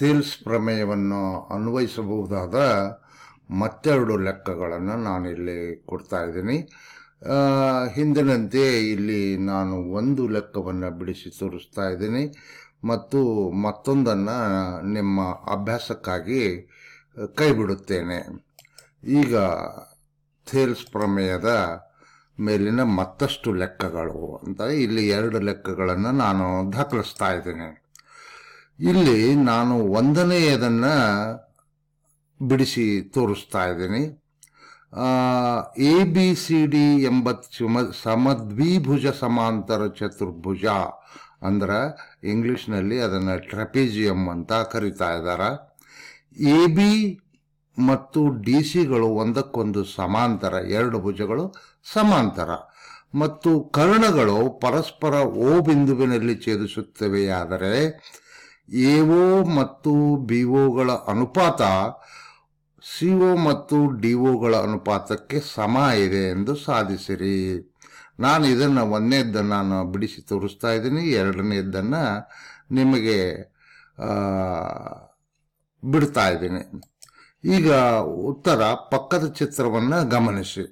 ಥೀಲ್ಸ್ ಪ್ರಮೇಯವನ್ನು ಅನ್ವಯಿಸಬಹುದಾದ ಮತ್ತೆರಡು ಲೆಕ್ಕಗಳನ್ನು ನಾನಿಲ್ಲಿ ಕೊಡ್ತಾ ಇದ್ದೀನಿ ಹಿಂದಿನಂತೆ ಇಲ್ಲಿ ನಾನು ಒಂದು ಲೆಕ್ಕವನ್ನು ಬಿಡಿಸಿ ತೋರಿಸ್ತಾ ಇದ್ದೀನಿ ಮತ್ತು ಮತ್ತೊಂದನ್ನು ನಿಮ್ಮ ಅಭ್ಯಾಸಕ್ಕಾಗಿ ಕೈಬಿಡುತ್ತೇನೆ ಈಗ ಥೇಲ್ಸ್ ಪ್ರಮೇಯದ ಮೇಲಿನ ಮತ್ತಷ್ಟು ಲೆಕ್ಕಗಳು ಅಂತ ಇಲ್ಲಿ ಎರಡು ಲೆಕ್ಕಗಳನ್ನು ನಾನು ದಾಖಲಿಸ್ತಾ ಇದ್ದೀನಿ ಇಲ್ಲಿ ನಾನು ಒಂದನೆಯದನ್ನು ಬಿಡಿಸಿ ತೋರಿಸ್ತಾ ಇದ್ದೀನಿ ಎ ಬಿ ಸಿ ಡಿ ಎಂಬತ್ತು ಸಮದ್ವಿಭುಜ ಸಮಾಂತರ ಚತುರ್ಭುಜ ಅಂದ್ರೆ ಇಂಗ್ಲೀಷ್ನಲ್ಲಿ ಅದನ್ನು ಟ್ರೆಪಿಜಿಯಂ ಅಂತ ಕರಿತಾ ಇದ್ದಾರೆ ಎ ಬಿ ಮತ್ತು ಡಿ ಸಿಗಳು ಒಂದಕ್ಕೊಂದು ಸಮಾಂತರ ಎರಡು ಭುಜಗಳು ಸಮಾಂತರ ಮತ್ತು ಕರ್ಣಗಳು ಪರಸ್ಪರ ಓ ಬಿಂದುವಿನಲ್ಲಿ ಛೇದಿಸುತ್ತವೆಯಾದರೆ ಎಒ ಮತ್ತು ಬಿ ಒಗಳ ಅನುಪಾತ ಸಿ ಒ ಮತ್ತು ಡಿ ಒಗಳ ಅನುಪಾತಕ್ಕೆ ಸಮ ಇದೆ ಎಂದು ಸಾಧಿಸಿರಿ ನಾನು ಇದನ್ನು ಒಂದನೇದ್ದನ್ನು ನಾನು ಬಿಡಿಸಿ ತೋರಿಸ್ತಾ ಇದ್ದೀನಿ ಎರಡನೇದ್ದನ್ನು ನಿಮಗೆ ಬಿಡ್ತಾ ಇದ್ದೀನಿ ಈಗ ಉತ್ತರ ಪಕ್ಕದ ಚಿತ್ರವನ್ನು ಗಮನಿಸಿ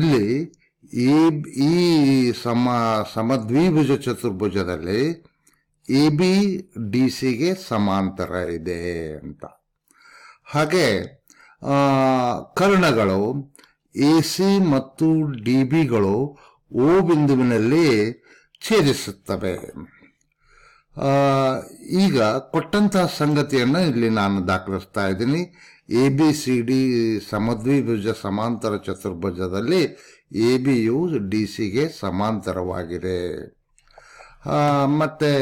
ಇಲ್ಲಿ ಈ ಸಮ ಸಮದ್ವಿಭುಜ ಚತುರ್ಭುಜದಲ್ಲಿ ಎ ಬಿ ಡಿ ಸಿಗೆ ಸಮಾಂತರ ಇದೆ ಅಂತ ಹಾಗೆ ಕರ್ಣಗಳು ಎ ಸಿ ಮತ್ತು ಡಿ ಬಿಗಳು ಓ ಬಿಂದುವಿನಲ್ಲಿ ಛೇದಿಸುತ್ತವೆ ಈಗ ಕೊಟ್ಟಂತಹ ಸಂಗತಿಯನ್ನು ಇಲ್ಲಿ ನಾನು ದಾಖಲಿಸ್ತಾ ಇದ್ದೀನಿ ಎ ಬಿ ಸಿ ಡಿ ಸಮದ್ವಿಭುಜ ಸಮಾಂತರ ಚತುರ್ಭುಜದಲ್ಲಿ ಎ ಬಿಯು ಡಿ ಸಿಗೆ ಸಮಾಂತರವಾಗಿದೆ ಮತ್ತೆ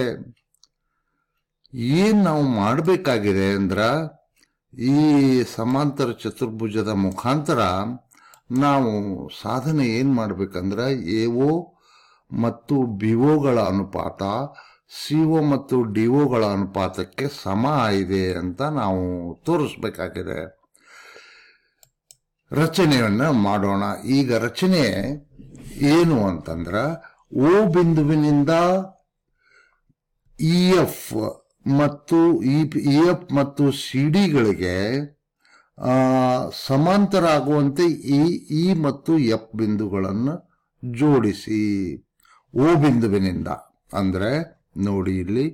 ಏನು ನಾವು ಮಾಡಬೇಕಾಗಿದೆ ಅಂದ್ರೆ ಈ ಸಮಾಂತರ ಚತುರ್ಭುಜದ ಮುಖಾಂತರ ನಾವು ಸಾಧನೆ ಏನು ಮಾಡಬೇಕಂದ್ರೆ ಓ ಮತ್ತು ಬಿ ಓಗಳ ಅನುಪಾತ ಸಿ ಒ ಮತ್ತು ಡಿ ಒಗಳ ಅನುಪಾತಕ್ಕೆ ಸಮ ಇದೆ ಅಂತ ನಾವು ತೋರಿಸ್ಬೇಕಾಗಿದೆ ರಚನೆಯನ್ನು ಮಾಡೋಣ ಈಗ ರಚನೆ ಏನು ಅಂತಂದ್ರೆ ಓ ಬಿಂದುವಿನಿಂದ ಇ e ಎಫ್ ಮತ್ತು ಇ e ಎಫ್ e ಮತ್ತು ಸಿ ಡಿಗಳಿಗೆ ಸಮಾಂತರ ಆಗುವಂತೆ ಇ ಇ ಮತ್ತು ಎಫ್ ಬಿಂದುಗಳನ್ನು ಜೋಡಿಸಿ ಓ ಬಿಂದುವಿನಿಂದ ಅಂದರೆ ನೋಡಿ ಇಲ್ಲಿ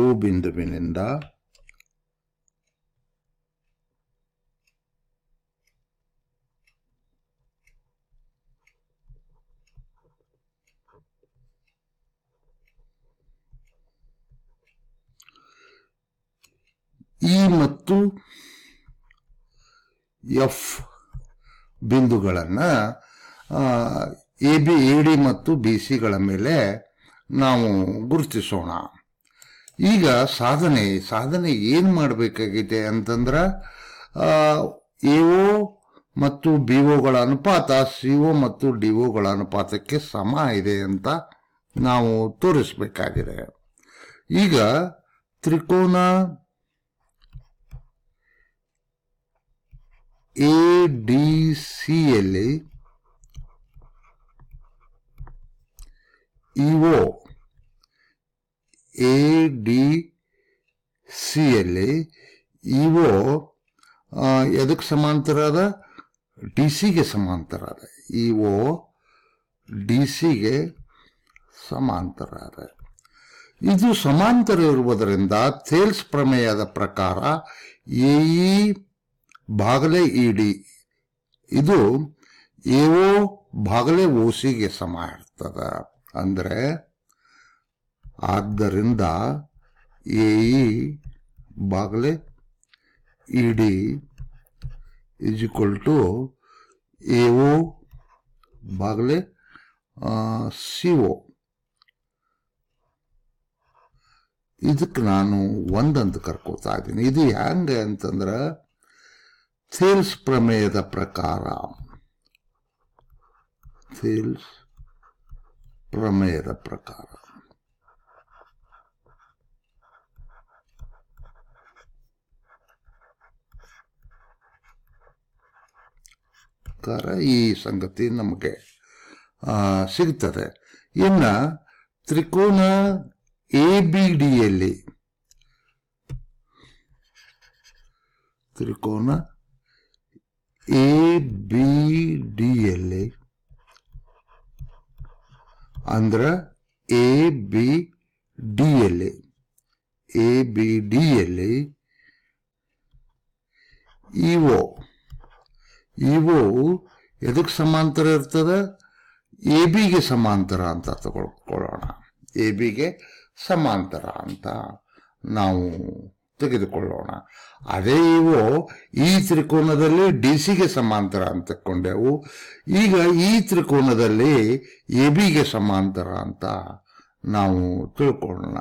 ಓ ಬಿಂದುವಿನಿಂದ ಇ ಮತ್ತು ಎಫ್ ಬಿಂದುಗಳನ್ನು ಎ ಬಿ ಎ ಡಿ ಮತ್ತು ಬಿ ಸಿಗಳ ಮೇಲೆ ನಾವು ಗುರುತಿಸೋಣ ಈಗ ಸಾಧನೆ ಸಾಧನೆ ಏನು ಮಾಡಬೇಕಾಗಿದೆ ಅಂತಂದ್ರೆ ಎ ಒ ಮತ್ತು ಬಿ ಒಗಳ ಅನುಪಾತ ಸಿ ಒ ಮತ್ತು ಡಿ ಒಗಳ ಅನುಪಾತಕ್ಕೆ ಸಮ ಇದೆ ಅಂತ ನಾವು ತೋರಿಸ್ಬೇಕಾಗಿದೆ ಈಗ ತ್ರಿಕೋನ ಎ ಡಿ ಸಿಯಲ್ಲಿ ಇಒ ಎ ಡಿ ಸಿಯಲ್ಲಿ ಇಒ ಎದಕ್ಕೆ ಸಮಾಂತರ ಅದ ಡಿ ಸಿಗೆ ಸಮಾಂತರ ಅದ ಇಒ ಡಿ ಸಿಗೆ ಸಮಾಂತರ ಅದ ಇದು ಸಮಾಂತರ ಇರುವುದರಿಂದ ಥೇಲ್ಸ್ ಪ್ರಮೇಯದ ಪ್ರಕಾರ ಎಇ ಬಾಗಲೆ ಇಡಿ ಇದು ಏವೋ ಬಾಗಲೆ ಓಸಿಗೆ ಸಮ ಇರ್ತದ ಅಂದರೆ ಆದ್ದರಿಂದ ಎ ಬಾಗಲೆ E D is equal to A ಬಾಗಲೆ ಸಿ ಒ ಇದಕ್ಕೆ ನಾನು ಒಂದಂತ ಕರ್ಕೋತಾ ಇದ್ದೀನಿ ಇದು ಹೆಂಗೆ ಅಂತಂದ್ರೆ ಥೀಲ್ಸ್ ಪ್ರಮೇಯದ ಪ್ರಕಾರ ಸೇಲ್ಸ್ ಪ್ರಮೇಯದ ಪ್ರಕಾರ ಈ ಸಂಗತಿ ನಮಗೆ ಸಿಗ್ತದೆ ಇನ್ನು ತ್ರಿಕೋನ ಎ ಬಿ ಡಿಯಲ್ಲಿ ತ್ರಿಕೋನ ಎ ಬಿ ಡಿ ಡಿಯಲ್ಲಿ ಅಂದ್ರೆ ಎ ಬಿ ಡಿ ಎಲ್ ಎ ಬಿ ಎಲ್ಲಿ ಇಒ ಇವು ಎದಕ್ಕೆ ಸಮಾಂತರ ಇರ್ತದೆ ಎ ಬಿಗೆ ಸಮಾಂತರ ಅಂತ ತಗೊಳ್ಕೊಳ್ಳೋಣ ಎ ಬಿಗೆ ಸಮಾಂತರ ಅಂತ ನಾವು ತೆಗೆದುಕೊಳ್ಳೋಣ ಅದೇ ಇವು ಈ ತ್ರಿಕೋನದಲ್ಲಿ ಡಿ ಸಿಗೆ ಸಮಾಂತರ ಅಂತಕೊಂಡೆವು ಈಗ ಈ ತ್ರಿಕೋನದಲ್ಲಿ ಎ ಬಿಗೆ ಸಮಾಂತರ ಅಂತ ನಾವು ತಿಳ್ಕೊಳ್ಳೋಣ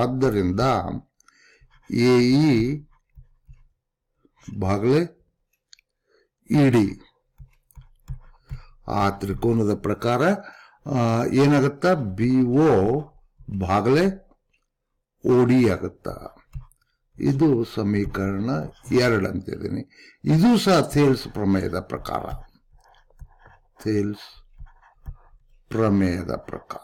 ಆದ್ದರಿಂದ ಎ ಇ e ಬಾಗ್ಲೆ ಇಡಿ e ಆ ತ್ರಿಕೋನದ ಪ್ರಕಾರ ಏನಾಗುತ್ತಾ ಬಿ ಓ ಬಾಗ್ಲೆ ಓಡಿ ಆಗುತ್ತಾ ಇದು ಸಮೀಕರಣ ಎರಡು ಅಂತಿದ್ದೀನಿ ಇದು ಸಹ ಥೇಲ್ಸ್ ಪ್ರಮೇಯದ ಪ್ರಕಾರ ಥೇಲ್ಸ್ ಪ್ರಮೇಯದ ಪ್ರಕಾರ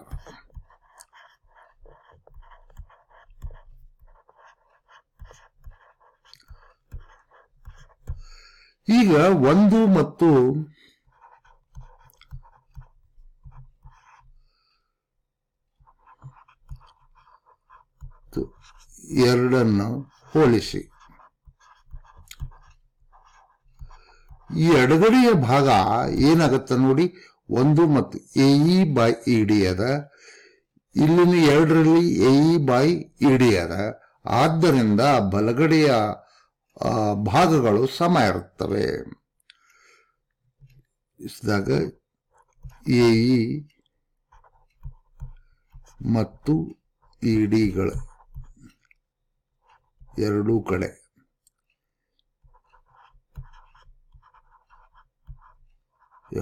ಈಗ ಒಂದು ಮತ್ತು ಎರಡನ್ನು ಹೋಲಿಸಿ ಈ ಎಡಗಡೆಯ ಭಾಗ ಏನಾಗುತ್ತೆ ನೋಡಿ ಒಂದು ಮತ್ತು ಎ ಬೈ ಇಡಿ ಅದ ಇಲ್ಲಿನ ಎರಡರಲ್ಲಿ ಎ ಬೈ ಇಡಿ ಅದ ಆದ್ದರಿಂದ ಬಲಗಡೆಯ ಭಾಗಗಳು ಸಮ ಇರುತ್ತವೆ ಇಸಿದಾಗ ಎ ಮತ್ತು ಇಡಿಗಳು ಎರಡೂ ಕಡೆ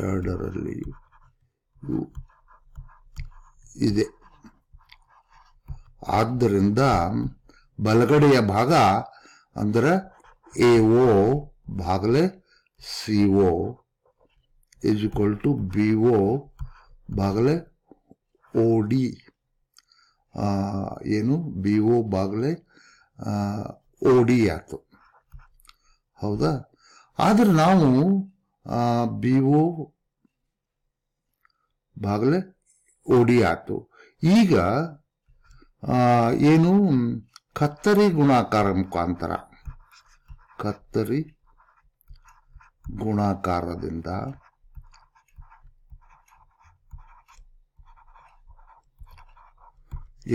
ಎರಡರಲ್ಲಿ ಇದೆ ಆದ್ದರಿಂದ ಬಲಗಡೆಯ ಭಾಗ ಅಂದರೆ ಎ ಒ ಭಾಗಲೆ C O is equal to B O ಭಾಗಲೆ ಓ ಡಿ ಏನು ಬಿ ಓ ಓಡಿ ಆಯಿತು ಹೌದಾ ಆದರೆ ನಾವು ಬಿ ಓ ಬಾಗಲೇ ಓಡಿ ಆಯಿತು ಈಗ ಏನು ಕತ್ತರಿ ಗುಣಾಕಾರ ಮುಖಾಂತರ ಕತ್ತರಿ ಗುಣಾಕಾರದಿಂದ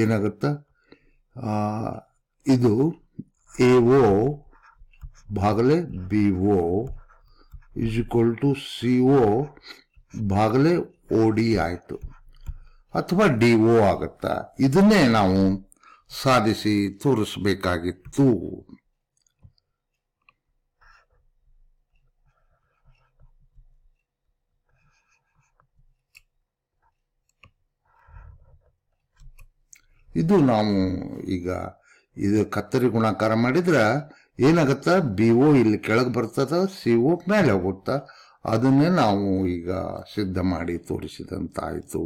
ಏನಾಗುತ್ತ ಇದು ಎ ಒ ಭಾಗಲೆ B O is equal to C O ಭಾಗಲೆ ಒ ಡಿ ಆಯಿತು ಅಥವಾ ಡಿ ಒ ಆಗುತ್ತಾ ಇದನ್ನೇ ನಾವು ಸಾಧಿಸಿ ತೋರಿಸಬೇಕಾಗಿತ್ತು ಇದು ನಾವು ಈಗ ಇದು ಕತ್ತರಿ ಗುಣಾಕಾರ ಮಾಡಿದ್ರೆ ಏನಾಗತ್ತೆ ಬಿ ಓ ಇಲ್ಲಿ ಕೆಳಗೆ ಬರ್ತದ ಸಿ ಒ ಮೇಲೆ ಹೋಗುತ್ತಾ ಅದನ್ನೇ ನಾವು ಈಗ ಸಿದ್ಧ ಮಾಡಿ ತೋರಿಸಿದಂತಾಯಿತು